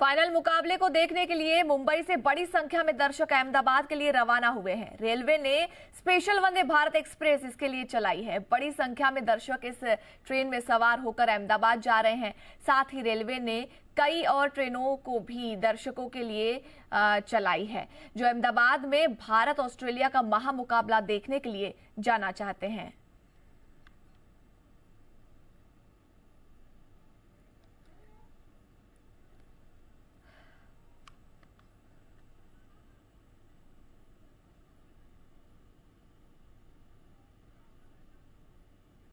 final मुकाबले को देखने के लिए मुंबई से बड़ी संख्या में दर्शक अहमदाबाद के लिए रवाना हुए हैं रेलवे ने स्पेशल वंदे भारत एक्सप्रेस इसके लिए चलाई है बड़ी संख्या में दर्शक इस ट्रेन में सवार होकर अहमदाबाद जा रहे हैं साथ ही रेलवे ने कई और ट्रेनों को भी दर्शकों के लिए चलाई है जो अहमदाबाद में भारत ऑस्ट्रेलिया का महामुकाबला देखने के लिए जाना चाहते हैं